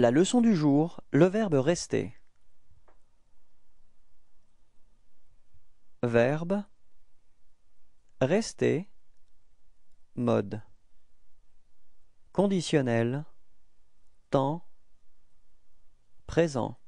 La leçon du jour, le verbe rester. Verbe rester mode conditionnel temps présent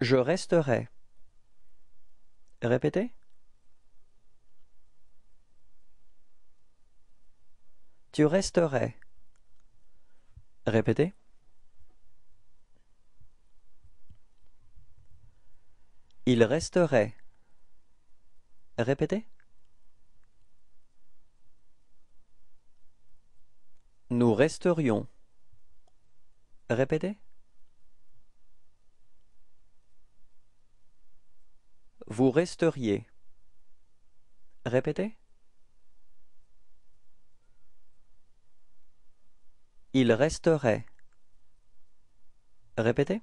Je resterai. Répétez. Tu resterais. Répétez. Il resterait. Répétez. Nous resterions. Répétez. Vous resteriez. Répétez. Il resterait. Répétez.